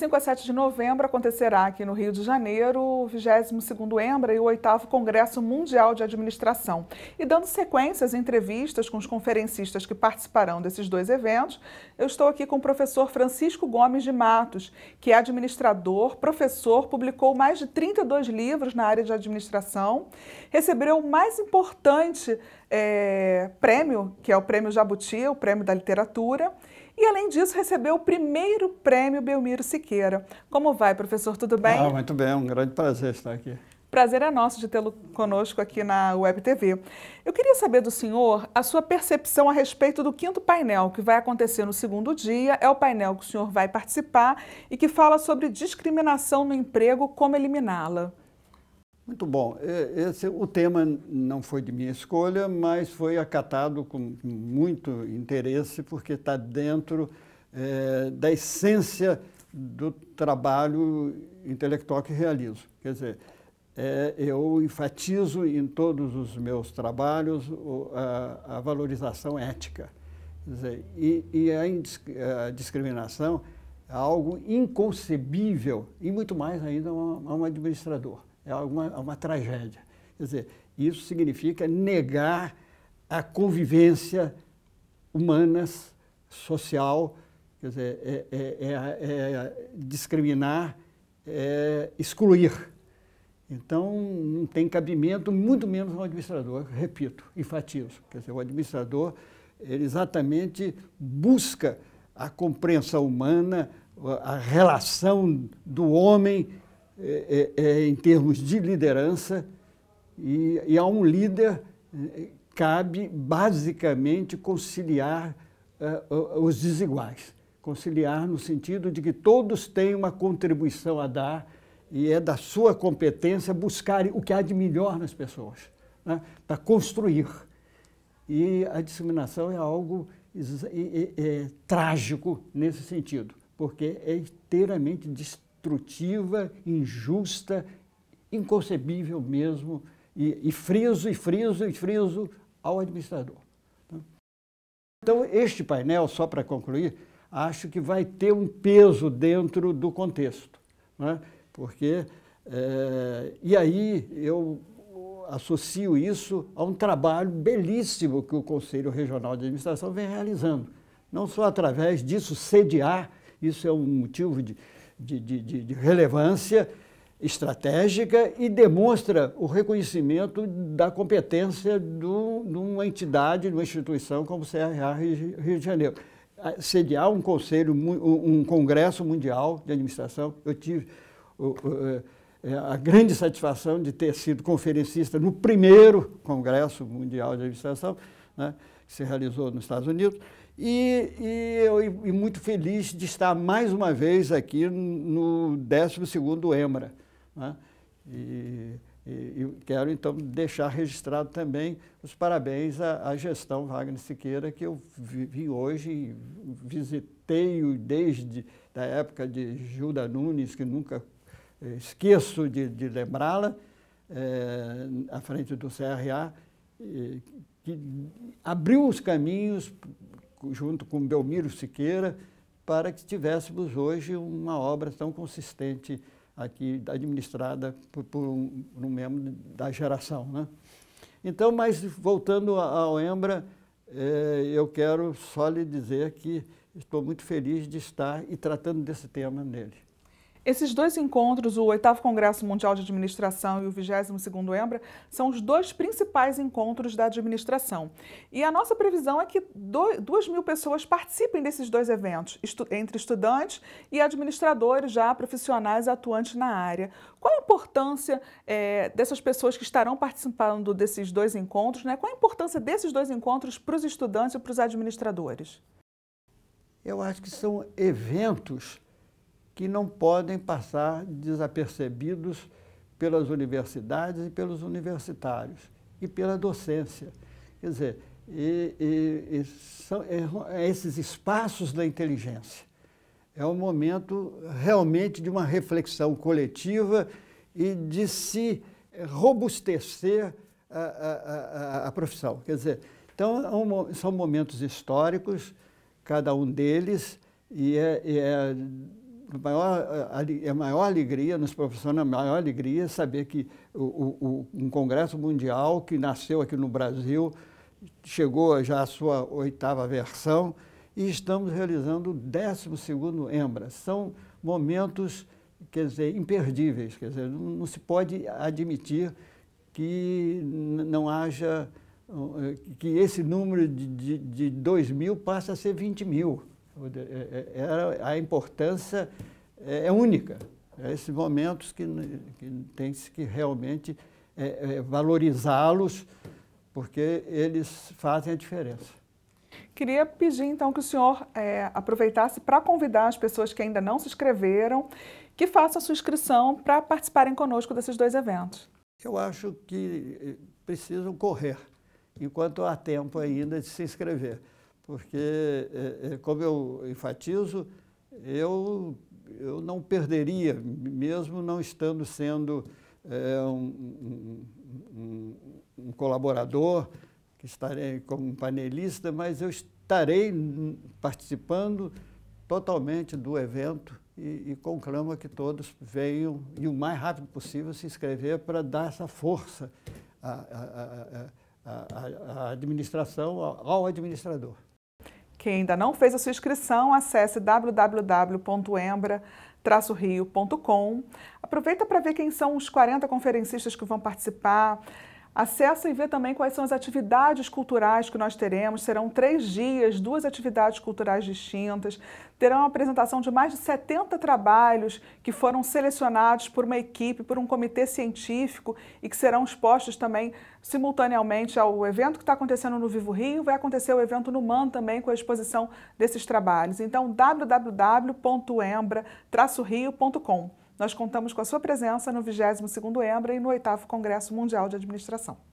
5 a 7 de novembro acontecerá aqui no Rio de Janeiro o 22º EMBRA e o 8 Congresso Mundial de Administração. E dando sequência às entrevistas com os conferencistas que participarão desses dois eventos, eu estou aqui com o professor Francisco Gomes de Matos, que é administrador, professor, publicou mais de 32 livros na área de administração, recebeu o mais importante é, prêmio, que é o Prêmio Jabuti, o Prêmio da Literatura, e, além disso, recebeu o primeiro prêmio Belmiro Siqueira. Como vai, professor? Tudo bem? Ah, muito bem, é um grande prazer estar aqui. Prazer é nosso de tê-lo conosco aqui na Web TV. Eu queria saber do senhor a sua percepção a respeito do quinto painel que vai acontecer no segundo dia. É o painel que o senhor vai participar e que fala sobre discriminação no emprego, como eliminá-la. Muito bom. Esse, o tema não foi de minha escolha, mas foi acatado com muito interesse, porque está dentro é, da essência do trabalho intelectual que realizo. Quer dizer, é, eu enfatizo em todos os meus trabalhos a, a valorização ética. Dizer, e, e a, a, discriminação é algo inconcebível, e muito mais ainda a um administrador é uma, uma tragédia. Quer dizer, isso significa negar a convivência humanas, social, quer dizer, é, é, é, é discriminar, é excluir. Então, não tem cabimento, muito menos um administrador, repito, enfatizo. Quer dizer, o administrador, ele exatamente busca a compreensão humana, a relação do homem é, é, é, em termos de liderança, e, e a um líder eh, cabe basicamente conciliar uh, os desiguais. Conciliar no sentido de que todos têm uma contribuição a dar e é da sua competência buscar o que há de melhor nas pessoas, né, para construir. E a disseminação é algo é, é, trágico nesse sentido, porque é inteiramente distinto obstrutiva, injusta, inconcebível mesmo, e, e friso, e friso, e friso ao administrador. Tá? Então, este painel, só para concluir, acho que vai ter um peso dentro do contexto, né? porque, é, e aí eu associo isso a um trabalho belíssimo que o Conselho Regional de Administração vem realizando, não só através disso sediar, isso é um motivo de, de, de, de relevância estratégica e demonstra o reconhecimento da competência do, de uma entidade, de uma instituição como o CRA Rio de Janeiro. Sediar um conselho, um congresso mundial de administração, eu tive é, é, a grande satisfação de ter sido conferencista no primeiro congresso mundial de administração, né, que se realizou nos Estados Unidos, e, e eu e muito feliz de estar mais uma vez aqui no 12º EMRA. Né? E, e, e, quero, então, deixar registrado também os parabéns à, à gestão Wagner Siqueira, que eu vi hoje, visitei-o desde a época de Gilda Nunes, que nunca eh, esqueço de, de lembrá-la, é, à frente do CRA, que abriu os caminhos junto com Belmiro Siqueira, para que tivéssemos hoje uma obra tão consistente aqui, administrada por, por um, um, membro da geração. Né? Então, mas voltando ao Embra, eh, eu quero só lhe dizer que estou muito feliz de estar e tratando desse tema nele. Esses dois encontros, o 8 Congresso Mundial de Administração e o 22º EMBRA, são os dois principais encontros da administração. E a nossa previsão é que 2 mil pessoas participem desses dois eventos, estu entre estudantes e administradores já profissionais atuantes na área. Qual a importância é, dessas pessoas que estarão participando desses dois encontros? Né? Qual a importância desses dois encontros para os estudantes e para os administradores? Eu acho que são eventos que não podem passar desapercebidos pelas universidades e pelos universitários e pela docência. Quer dizer, e, e, e são é, é esses espaços da inteligência. É um momento realmente de uma reflexão coletiva e de se robustecer a, a, a, a profissão. Quer dizer, então é são momentos históricos, cada um deles, e é, é maior, eh, é a maior alegria, nos proporciona a maior alegria saber que o, o, um congresso mundial que nasceu aqui no Brasil chegou já à sua oitava versão e estamos realizando o 12º EMBRA. São momentos, quer dizer, imperdíveis, quer dizer, não, não se pode admitir que não haja, eh, que esse número de, de, de 2 mil passe a ser 20 mil. Era, a importância é, é, única. É esses momentos que, que tem que realmente é, é, valorizá-los, porque eles fazem a diferença. Queria pedir, então, que o senhor é, aproveitasse para convidar as pessoas que ainda não se inscreveram, que façam a sua inscrição para participarem conosco desses dois eventos. Eu acho que é, precisam correr, enquanto há tempo ainda de se inscrever porque, é, é, como eu enfatizo, eu, eu não perderia, mesmo não estando sendo é, um, um, um, colaborador, que estarei como um panelista, mas eu estarei participando totalmente do evento e, e conclamo que todos venham, e o mais rápido possível, se inscrever para dar essa força à, à, à, à administração, ao administrador. Quem ainda não fez a sua inscrição, acesse www.embra-rio.com. Aproveita para ver quem são os 40 conferencistas que vão participar, Acesse e vê também quais são as atividades culturais que nós teremos. Serão três dias, duas atividades culturais distintas. Terão uma apresentação de mais de 70 trabalhos que foram selecionados por uma equipe, por um comitê científico e que serão expostos também simultaneamente ao evento que está acontecendo no Vivo Rio. Vai acontecer o evento no MAN também com a exposição desses trabalhos. Então, www.embra-rio.com. Nós contamos com a sua presença no 22º EMBRA e no 8 Congresso Mundial de Administração.